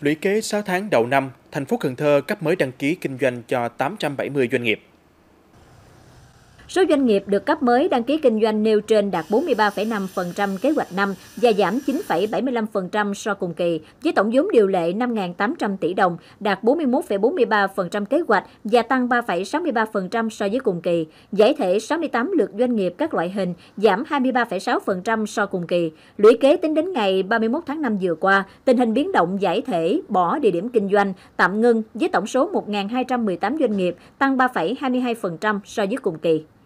Lũy kế 6 tháng đầu năm, thành phố Cần Thơ cấp mới đăng ký kinh doanh cho 870 doanh nghiệp. Số doanh nghiệp được cấp mới đăng ký kinh doanh nêu trên đạt 43,5% kế hoạch năm và giảm 9,75% so cùng kỳ, với tổng vốn điều lệ 5.800 tỷ đồng, đạt 41,43% kế hoạch và tăng 3,63% so với cùng kỳ. Giải thể 68 lượt doanh nghiệp các loại hình, giảm 23,6% so cùng kỳ. Lũy kế tính đến ngày 31 tháng 5 vừa qua, tình hình biến động giải thể, bỏ địa điểm kinh doanh, tạm ngưng với tổng số 1.218 doanh nghiệp, tăng 3,22% so với cùng kỳ.